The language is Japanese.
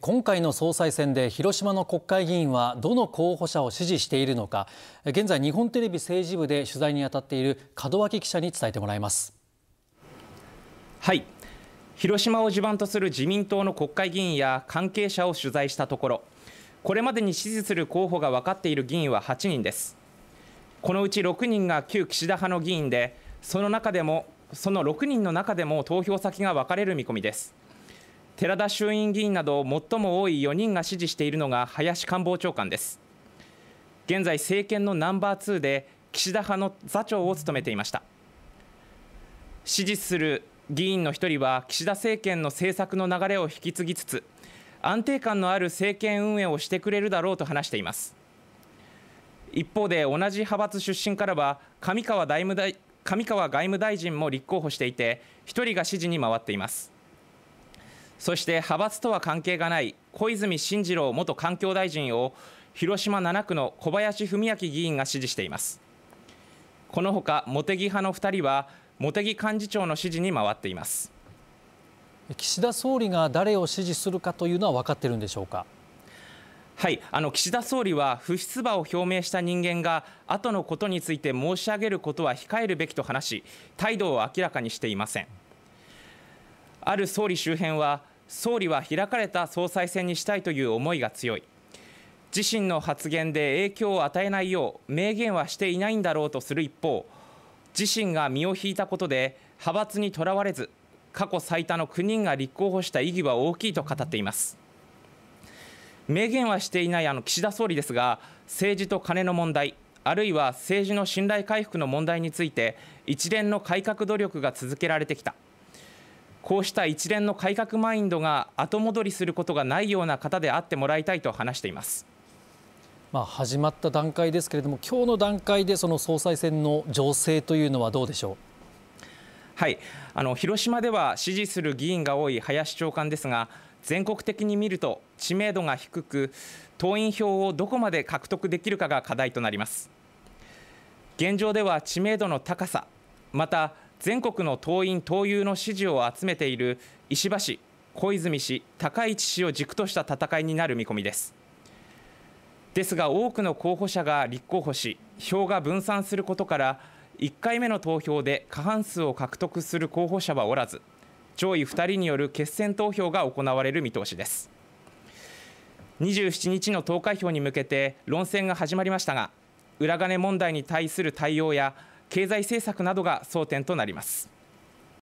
今回の総裁選で広島の国会議員はどの候補者を支持しているのか現在日本テレビ政治部で取材に当たっている門脇記者に伝えてもらいますはい広島を地盤とする自民党の国会議員や関係者を取材したところこれまでに支持する候補が分かっている議員は8人ですこのうち6人が旧岸田派の議員でその中でもその6人の中でも投票先が分かれる見込みです寺田衆院議員など最も多い4人が支持しているのが林官房長官です現在政権のナンバー2で岸田派の座長を務めていました支持する議員の1人は岸田政権の政策の流れを引き継ぎつつ安定感のある政権運営をしてくれるだろうと話しています一方で同じ派閥出身からは上川外務大上川外務大臣も立候補していて1人が支持に回っていますそして派閥とは関係がない小泉進次郎元環境大臣を広島7区の小林文明議員が支持していますこのほか茂木派の2人は茂木幹事長の支持に回っています岸田総理が誰を支持するかというのは分かっているんでしょうかはいあの岸田総理は不出馬を表明した人間が後のことについて申し上げることは控えるべきと話し態度を明らかにしていませんある総理周辺は総理は開かれた総裁選にしたいという思いが強い自身の発言で影響を与えないよう明言はしていないんだろうとする一方自身が身を引いたことで派閥にとらわれず過去最多の9人が立候補した意義は大きいと語っています明言はしていないあの岸田総理ですが政治とカネの問題あるいは政治の信頼回復の問題について一連の改革努力が続けられてきたこうした一連の改革マインドが後戻りすることがないような方であってもらいたいと話しています。まあ、始まった段階ですけれども、今日の段階でその総裁選の情勢というのはどうでしょう。はい、あの広島では支持する議員が多い林長官ですが、全国的に見ると知名度が低く、党員票をどこまで獲得できるかが課題となります。現状では知名度の高さ、また全国の党員・党友の支持を集めている石破氏、小泉氏、高市氏を軸とした戦いになる見込みです。ですが、多くの候補者が立候補し、票が分散することから、1回目の投票で過半数を獲得する候補者はおらず、上位2人による決選投票が行われる見通しです。27日の投開票に向けて論戦が始まりましたが、裏金問題に対する対応や、経済政策などが争点となります。